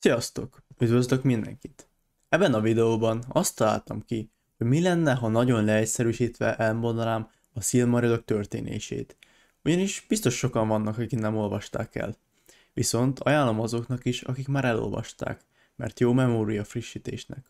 Sziasztok! Üdvözlök mindenkit! Ebben a videóban azt találtam ki, hogy mi lenne, ha nagyon leegyszerűsítve elmondanám a Silmarillion történését. Ugyanis biztos sokan vannak, akik nem olvasták el. Viszont ajánlom azoknak is, akik már elolvasták, mert jó memória frissítésnek.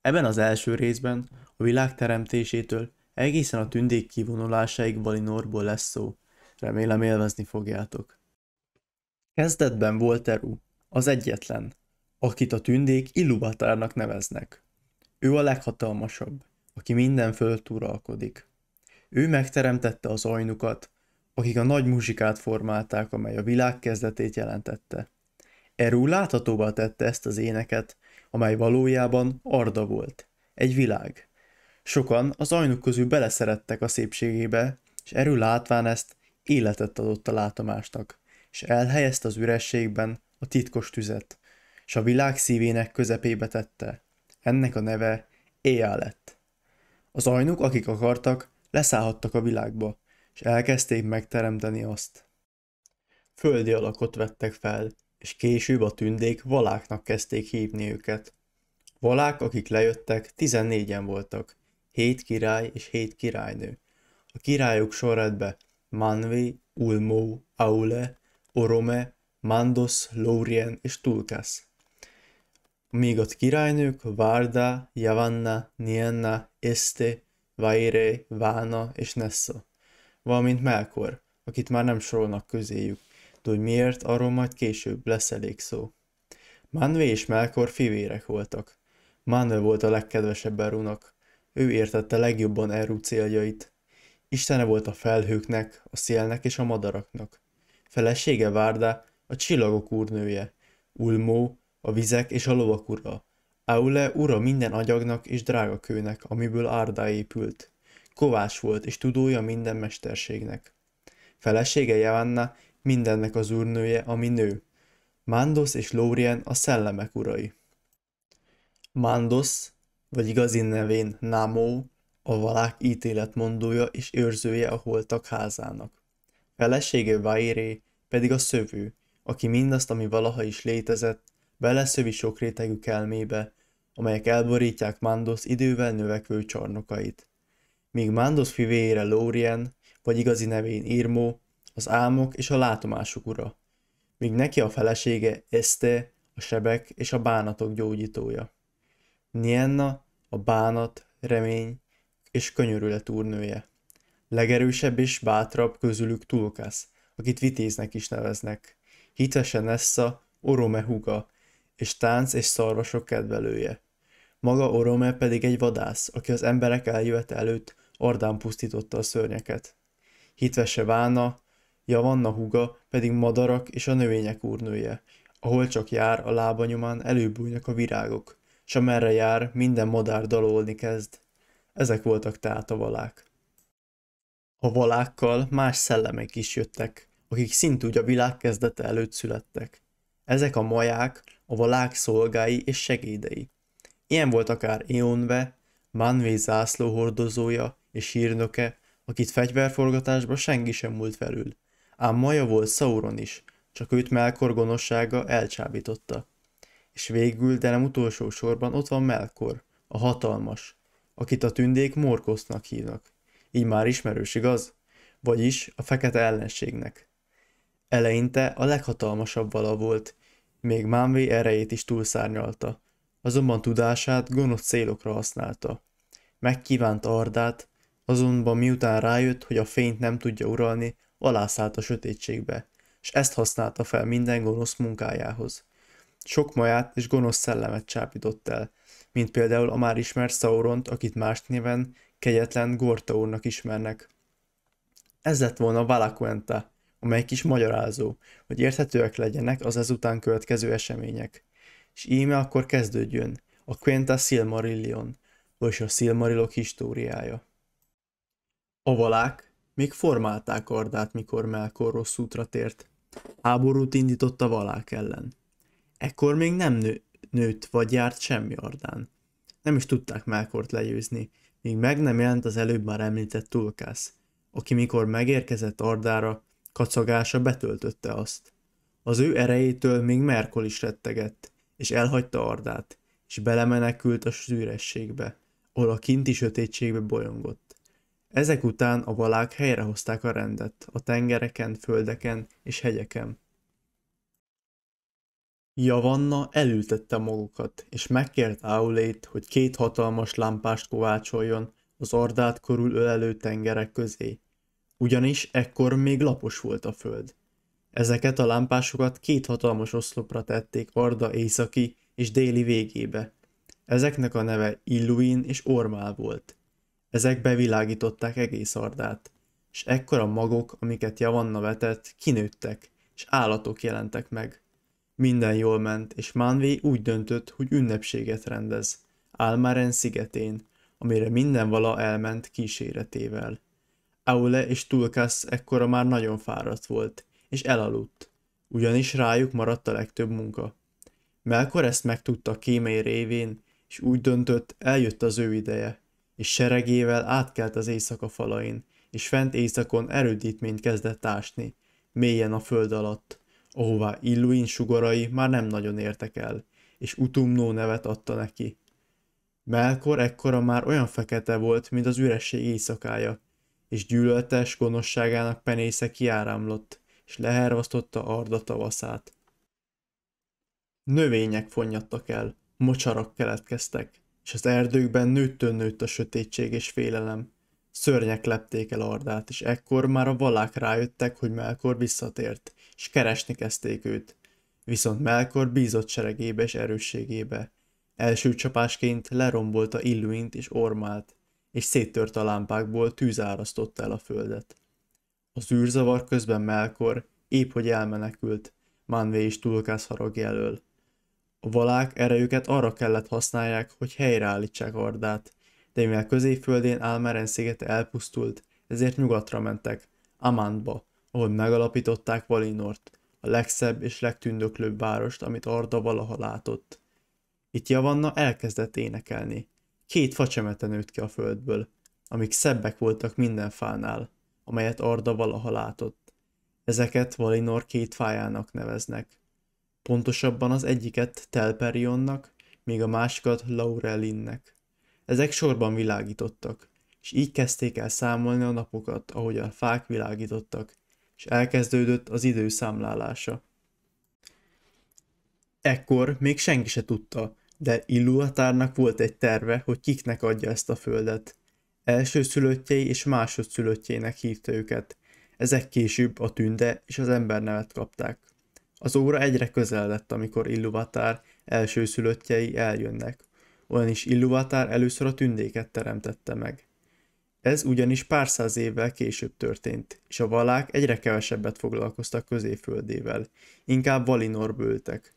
Ebben az első részben a világ teremtésétől egészen a tündék kivonulásáig Balinorból lesz szó. Remélem élvezni fogjátok. Kezdetben volt Eru, az egyetlen, akit a tündék Illuvatárnak neveznek. Ő a leghatalmasabb, aki minden fölött uralkodik. Ő megteremtette az ajnukat, akik a nagy muzsikát formálták, amely a világ kezdetét jelentette. Eru láthatóvá tette ezt az éneket, amely valójában Arda volt, egy világ. Sokan az ajnuk közül beleszerettek a szépségébe, és Eru látván ezt életet adott a látomásnak, és elhelyezte az ürességben a titkos tüzet, és a világ szívének közepébe tette. Ennek a neve Éjá lett. Az ajnuk, akik akartak, leszállhattak a világba, és elkezdték megteremteni azt. Földi alakot vettek fel, és később a tündék valáknak kezdték hívni őket. Valák, akik lejöttek, 14-en voltak, hét király és hét királynő. A királyok sorrendbe Manvi, Ulmó, Aule, Orome, Mandos, Lórien és Tulkász. Míg ott királynők Várda, Javanna, Nienna, Este, Vaire, Vána és Nessa, valamint Melkor, akit már nem sorolnak közéjük, de hogy miért, arról majd később lesz elég szó. Manve és Melkor fivérek voltak. Manve volt a legkedvesebb Erunak. Ő értette legjobban Eru céljait. Istene volt a felhőknek, a szélnek és a madaraknak. Felesége Várda a csillagok úrnője, Ulmó, a vizek és a lovak ura, Aule ura minden agyagnak és drágakőnek, amiből Árdá épült. Kovács volt és tudója minden mesterségnek. Felesége Javanna mindennek az úrnője, ami nő. Mándosz és Lórien a szellemek urai. Mándosz, vagy igazi nevén Námó, a valák ítéletmondója és őrzője a holtak házának. Felesége Vairé pedig a szövő, aki mindazt, ami valaha is létezett, beleszövi sok rétegű kelmébe, amelyek elborítják Mandos idővel növekvő csarnokait. Míg Mandos fivére Lórien, vagy igazi nevén Irmó, az álmok és a látomások ura, míg neki a felesége Este, a sebek és a bánatok gyógyítója. Nienna a bánat, remény és könyörület úrnője. Legerősebb és bátrabb közülük Tulkász, akit vitéznek is neveznek hitesen Nessa, Orome húga, és tánc és szarvasok kedvelője. Maga Orome pedig egy vadász, aki az emberek eljövet előtt ardán pusztította a szörnyeket. Hitvese Vána, Javanna húga pedig madarak és a növények úrnője, ahol csak jár a lábanyomán előbújnak a virágok, s amerre jár minden madár dalolni kezd. Ezek voltak tehát a valák. A valákkal más szellemek is jöttek, akik szintúgy a világ kezdete előtt születtek. Ezek a maják a valák szolgái és segédei. Ilyen volt akár Éonve, Manvé zászló hordozója és hírnöke, akit fegyverforgatásba senki sem múlt felül. Ám maja volt Sauron is, csak őt Melkor gonossága elcsábította. És végül, de nem utolsó sorban ott van Melkor, a hatalmas, akit a tündék Morkosznak hívnak. Így már ismerős, igaz? Vagyis a fekete ellenségnek. Eleinte a leghatalmasabb vala volt, még Mánvé erejét is túlszárnyalta, azonban tudását gonosz célokra használta. Megkívánt Ardát, azonban miután rájött, hogy a fényt nem tudja uralni, alászállt a sötétségbe, és ezt használta fel minden gonosz munkájához. Sok maját és gonosz szellemet csápított el, mint például a már ismert Sauront, akit más néven kegyetlen úrnak ismernek. Ez lett volna Valakuenta, amely kis magyarázó, hogy érthetőek legyenek az ezután következő események. És íme akkor kezdődjön a Quinta Silmarillion, vagyis a Silmarilok históriája. A valák még formálták Ardát, mikor Melkor rossz útra tért. Háborút indított a valák ellen. Ekkor még nem nő, nőtt vagy járt semmi Ardán. Nem is tudták Melkort legyőzni, míg meg nem jelent az előbb már említett Tulkász, aki mikor megérkezett Ardára, kacagása betöltötte azt. Az ő erejétől még Merkol is rettegett, és elhagyta Ardát, és belemenekült a szűrességbe, ahol a kinti sötétségbe bolyongott. Ezek után a valák helyrehozták a rendet, a tengereken, földeken és hegyeken. Javanna elültette magukat, és megkért Aulét, hogy két hatalmas lámpást kovácsoljon az ardát körül ölelő tengerek közé, ugyanis ekkor még lapos volt a föld. Ezeket a lámpásokat két hatalmas oszlopra tették Arda északi és déli végébe. Ezeknek a neve Illuin és Ormál volt. Ezek bevilágították egész Ardát, és ekkor a magok, amiket Javanna vetett, kinőttek, és állatok jelentek meg. Minden jól ment, és Manvé úgy döntött, hogy ünnepséget rendez, Álmáren szigetén, amire minden vala elment kíséretével. Aule és Tulkász ekkora már nagyon fáradt volt, és elaludt, ugyanis rájuk maradt a legtöbb munka. Melkor ezt megtudta kémei révén, és úgy döntött, eljött az ő ideje, és seregével átkelt az éjszaka falain, és fent éjszakon erődítményt kezdett ásni, mélyen a föld alatt, ahová Illuin sugarai már nem nagyon értek el, és Utumnó nevet adta neki. Melkor ekkora már olyan fekete volt, mint az üresség éjszakája, és gyűlöltes gonoszságának penésze kiáramlott, és lehervasztotta Arda tavaszát. Növények fonnyadtak el, mocsarak keletkeztek, és az erdőkben nőttön nőtt a sötétség és félelem. Szörnyek lepték el Ardát, és ekkor már a valák rájöttek, hogy Melkor visszatért, és keresni kezdték őt. Viszont Melkor bízott seregébe és erősségébe. Első csapásként lerombolta Illuint és Ormát, és széttört a lámpákból tűz árasztotta el a földet. Az űrzavar közben Melkor épp hogy elmenekült, Manvé és Tulkász harag elől. A valák erejüket arra kellett használják, hogy helyreállítsák Ardát, de mivel középföldén Álmeren szigete elpusztult, ezért nyugatra mentek, Amandba, ahol megalapították Valinort, a legszebb és legtündöklőbb várost, amit Arda valaha látott. Itt Javanna elkezdett énekelni, Két facsemete nőtt ki a földből, amik szebbek voltak minden fánál, amelyet Arda valaha látott. Ezeket Valinor két fájának neveznek. Pontosabban az egyiket Telperionnak, míg a másikat Laurelinnek. Ezek sorban világítottak, és így kezdték el számolni a napokat, ahogy a fák világítottak, és elkezdődött az idő számlálása. Ekkor még senki se tudta, de Illuatárnak volt egy terve, hogy kiknek adja ezt a földet. első szülöttjei és másodszülöttjének hívta őket. Ezek később a tünde és az ember nevet kapták. Az óra egyre közeledett, amikor Illuvatár szülöttjei eljönnek. Olyan is Illuvatár először a tündéket teremtette meg. Ez ugyanis pár száz évvel később történt, és a valák egyre kevesebbet foglalkoztak középföldével, inkább valinorből ültek.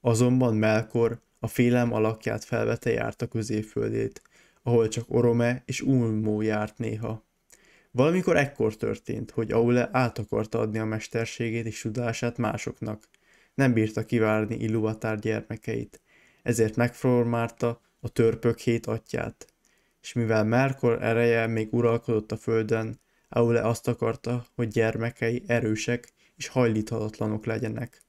Azonban Melkor, a félem alakját felvete járt a középföldét, ahol csak Orome és Ulmó járt néha. Valamikor ekkor történt, hogy Aule át akarta adni a mesterségét és tudását másoknak. Nem bírta kivárni Illuvatar gyermekeit, ezért megformálta a törpök hét atyát. És mivel Merkor ereje még uralkodott a földön, Aule azt akarta, hogy gyermekei erősek és hajlíthatatlanok legyenek.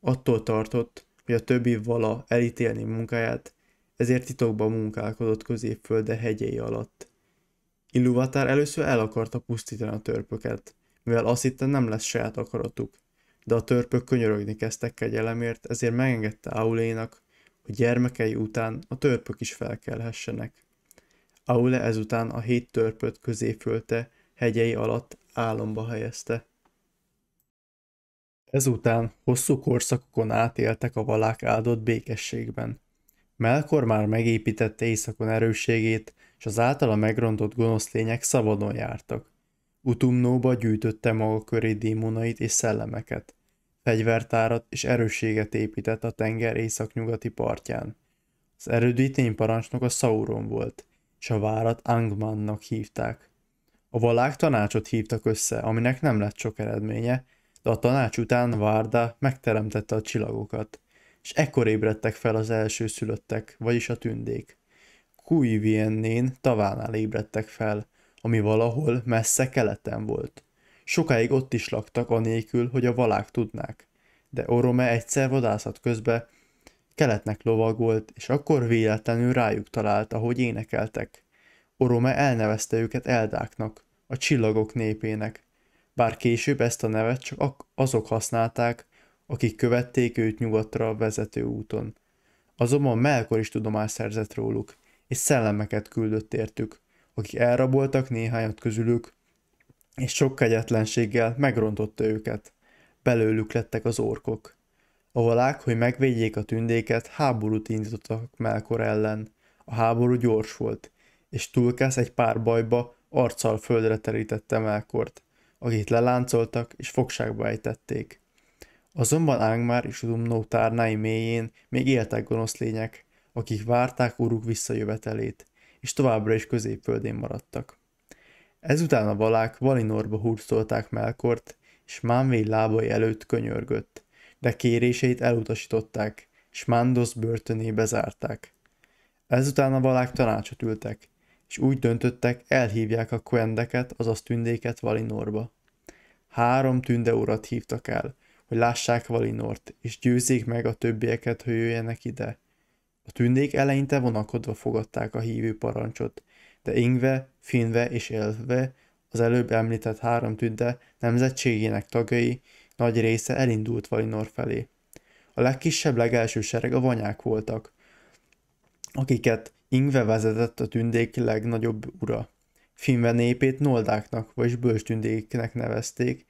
Attól tartott, hogy a többi vala elítélni munkáját, ezért titokban munkálkodott középfölde hegyei alatt. Illuvatár először el akarta pusztítani a törpöket, mivel azt hitte nem lesz saját akaratuk, de a törpök könyörögni kezdtek kegyelemért, ezért megengedte Aulénak, hogy gyermekei után a törpök is felkelhessenek. Aule ezután a hét törpöt középfölte hegyei alatt álomba helyezte. Ezután hosszú korszakokon átéltek a valák áldott békességben. Melkor már megépítette éjszakon erősségét, és az általa megrontott gonosz lények szabadon jártak. Utumnóba gyűjtötte maga köré démonait és szellemeket. Fegyvertárat és erősséget épített a tenger északnyugati partján. Az erődítény parancsnok a Sauron volt, és a várat Angmannak hívták. A valák tanácsot hívtak össze, aminek nem lett sok eredménye, de a tanács után Várda megteremtette a csillagokat, és ekkor ébredtek fel az első szülöttek, vagyis a tündék. Kuiviennén tavánál ébredtek fel, ami valahol messze keleten volt. Sokáig ott is laktak, anélkül, hogy a valák tudnák. De Orome egyszer vadászat közben keletnek lovagolt, és akkor véletlenül rájuk talált, ahogy énekeltek. Orome elnevezte őket Eldáknak, a csillagok népének, bár később ezt a nevet csak azok használták, akik követték őt nyugatra a vezető úton. Azonban Melkor is tudomást szerzett róluk, és szellemeket küldött értük, akik elraboltak néhányat közülük, és sok kegyetlenséggel megrontotta őket. Belőlük lettek az orkok. A valák, hogy megvédjék a tündéket, háborút indítottak Melkor ellen. A háború gyors volt, és Tulkász egy pár bajba arccal földre terítette Melkort akit leláncoltak és fogságba ejtették. Azonban Ángmár és Udumnó tárnái mélyén még éltek gonosz lények, akik várták uruk visszajövetelét, és továbbra is középföldén maradtak. Ezután a valák Valinorba hurcolták Melkort, és Mánvé lábai előtt könyörgött, de kéréseit elutasították, és Mándosz börtönébe zárták. Ezután a valák tanácsot ültek, és úgy döntöttek, elhívják a Quendeket, azaz tündéket Valinorba. Három tünde urat hívtak el, hogy lássák Valinort, és győzzék meg a többieket, hogy jöjjenek ide. A tündék eleinte vonakodva fogadták a hívő parancsot, de Ingve, Finve és Elve, az előbb említett három tünde nemzetségének tagjai nagy része elindult Valinor felé. A legkisebb legelső sereg a vanyák voltak, akiket Ingve vezetett a tündék legnagyobb ura. Finve népét noldáknak, vagy bős tündéknek nevezték,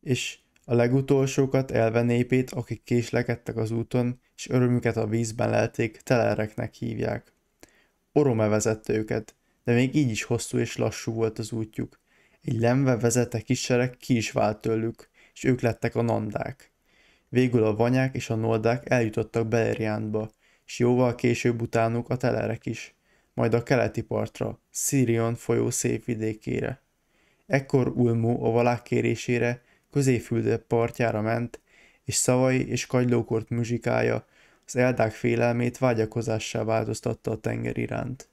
és a legutolsókat elve népét, akik késlekedtek az úton, és örömüket a vízben lelték, telereknek hívják. Orome vezette őket, de még így is hosszú és lassú volt az útjuk. Egy lemve vezette kisereg ki is vált tőlük, és ők lettek a nandák. Végül a vanyák és a noldák eljutottak Beleriandba, s jóval később utánuk a telerek is, majd a keleti partra, Szírion folyó vidékére. Ekkor Ulmó a valák kérésére közéfülde partjára ment, és szavai és kagylókort muzsikája az eldák félelmét vágyakozássá változtatta a tenger iránt.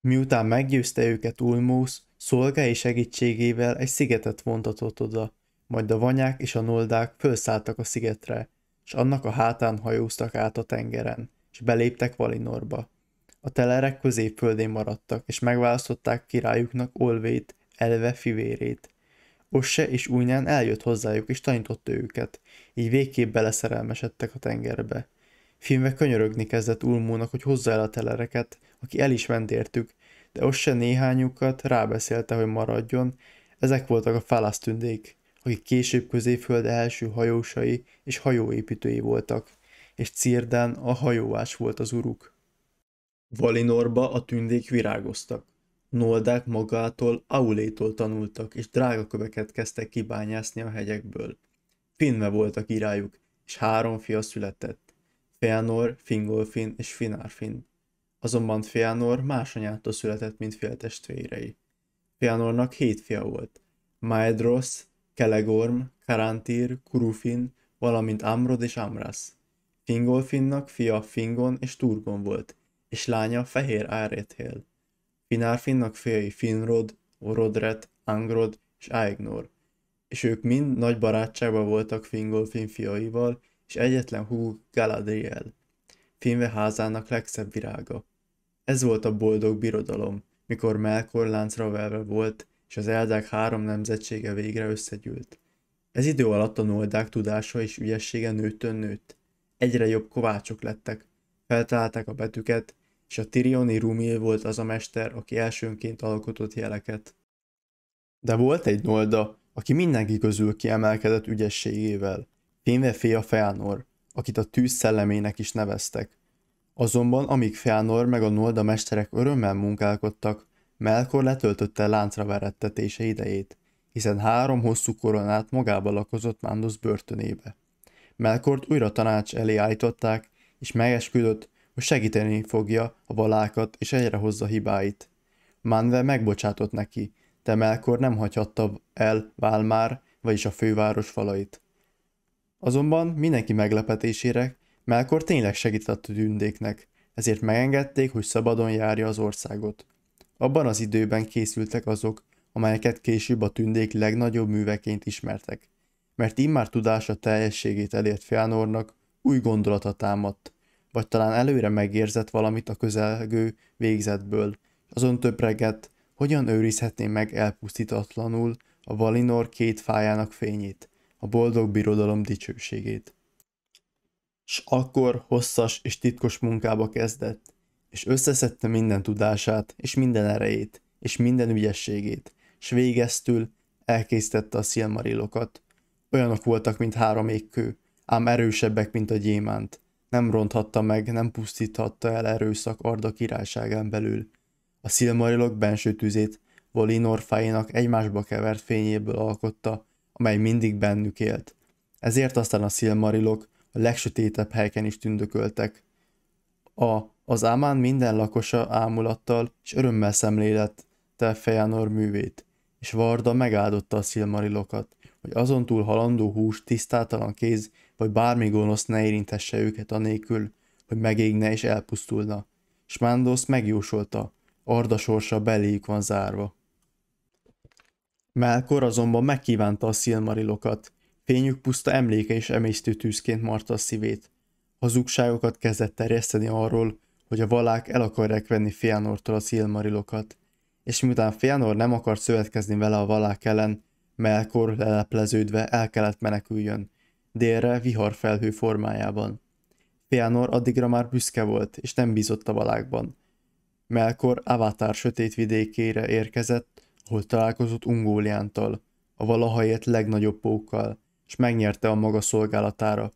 Miután meggyőzte őket Ulmósz, szolgái segítségével egy szigetet vontatott oda, majd a vanyák és a noldák fölszálltak a szigetre, és annak a hátán hajóztak át a tengeren, és beléptek Valinorba. A telerek középföldén maradtak, és megválasztották királyuknak Olvét, elve fivérét. Osse és Únyán eljött hozzájuk, és tanította őket, így végképp beleszerelmesedtek a tengerbe. Filmve könyörögni kezdett Ulmónak, hogy hozzá el a telereket, aki el is ment értük, de Osse néhányukat rábeszélte, hogy maradjon, ezek voltak a falasztündék akik később középföld első hajósai és hajóépítői voltak, és Círdán a hajóás volt az uruk. Valinorba a tündék virágoztak. Noldák magától, Aulétól tanultak, és drága köveket kezdtek kibányászni a hegyekből. Finve a királyuk, és három fia született. Feanor, Fingolfin és Finarfin. Azonban Feanor más anyától született, mint féltestvérei. Feanornak hét fia volt. Maedros, Kelegorm, Karantír, Kurufin, valamint Amrod és Amrasz. Fingolfinnak fia Fingon és Turgon volt, és lánya Fehér Árethél. Finárfinnak fiai Finrod, Orodret, Angrod és Aegnor, és ők mind nagy barátságban voltak Fingolfin fiaival, és egyetlen hú Galadriel, Finve házának legszebb virága. Ez volt a boldog birodalom, mikor Melkor láncra velve volt, és az eldák három nemzetsége végre összegyűlt. Ez idő alatt a noldák tudása és ügyessége nőtön nőtt. Egyre jobb kovácsok lettek, feltalálták a betűket, és a Tirioni Rumil volt az a mester, aki elsőnként alkotott jeleket. De volt egy nolda, aki mindenki közül kiemelkedett ügyességével, Fénve Féa Feanor, akit a tűz szellemének is neveztek. Azonban amíg Feanor meg a nolda mesterek örömmel munkálkodtak, Melkor letöltötte láncra verettetése idejét, hiszen három hosszú koronát magába lakozott Mándosz börtönébe. Melkort újra tanács elé állították, és megesküdött, hogy segíteni fogja a valákat és egyre hozza hibáit. Manve megbocsátott neki, de Melkor nem hagyhatta el Válmár, vagyis a főváros falait. Azonban mindenki meglepetésére Melkor tényleg segített a tündéknek, ezért megengedték, hogy szabadon járja az országot. Abban az időben készültek azok, amelyeket később a tündék legnagyobb műveként ismertek. Mert immár tudása teljességét elért Fianornak új gondolata támadt, vagy talán előre megérzett valamit a közelgő végzetből, és azon töpregett, hogyan őrizhetné meg elpusztítatlanul a Valinor két fájának fényét, a boldog birodalom dicsőségét. S akkor hosszas és titkos munkába kezdett, és összeszedte minden tudását, és minden erejét, és minden ügyességét, s végeztül elkészítette a szilmarilokat. Olyanok voltak, mint három égkő, ám erősebbek, mint a gyémánt. Nem ronthatta meg, nem pusztíthatta el erőszak Arda királyságán belül. A szilmarilok benső tüzét Valinor fájának egymásba kevert fényéből alkotta, amely mindig bennük élt. Ezért aztán a szilmarilok a legsötétebb helyeken is tündököltek. A az ámán minden lakosa ámulattal és örömmel szemlélette Fejánor művét, és Varda megáldotta a szilmarilokat, hogy azon túl halandó hús, tisztátalan kéz vagy bármi gonosz ne érintesse őket anélkül, hogy megégne és elpusztulna. S megjósolta, Arda sorsa beléjük van zárva. Melkor azonban megkívánta a szilmarilokat, fényük puszta emléke és emésztő tűzként marta a szívét. Hazugságokat kezdett terjeszteni arról, hogy a valák el akarják venni Fianortól a szilmarilokat, és miután Fëanor nem akart szövetkezni vele a valák ellen, Melkor lelepleződve el kellett meneküljön, délre viharfelhő formájában. Fëanor addigra már büszke volt, és nem bízott a valákban. Melkor Avatar sötét vidékére érkezett, ahol találkozott Ungóliántal, a valahajét legnagyobb pókkal, és megnyerte a maga szolgálatára.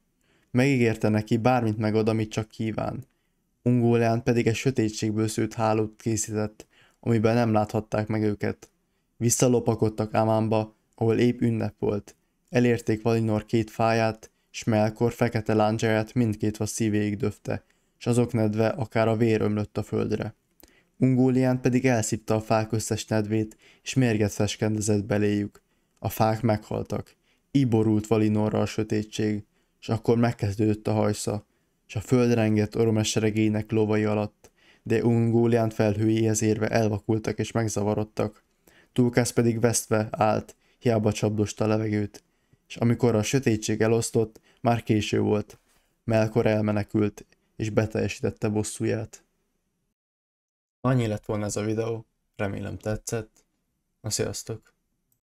Megígérte neki bármit megad, amit csak kíván. Ungóleán pedig egy sötétségből szőtt hálót készített, amiben nem láthatták meg őket. Visszalopakodtak Ámánba, ahol épp ünnep volt. Elérték Valinor két fáját, s Melkor fekete láncsáját mindkét a szívéig döfte, s azok nedve akár a vér ömlött a földre. Ungólián pedig elszívta a fák összes nedvét, és mérget feskendezett beléjük. A fák meghaltak. Így borult Valinorra a sötétség, és akkor megkezdődött a hajsza és a föld rengett oromesseregének lovai alatt, de Ungólián felhőjéhez érve elvakultak és megzavarodtak. Túlkász pedig vesztve állt, hiába csapdosta a levegőt, és amikor a sötétség elosztott, már késő volt. Melkor elmenekült, és beteljesítette bosszúját. Annyi lett volna ez a videó, remélem tetszett. Na sziasztok!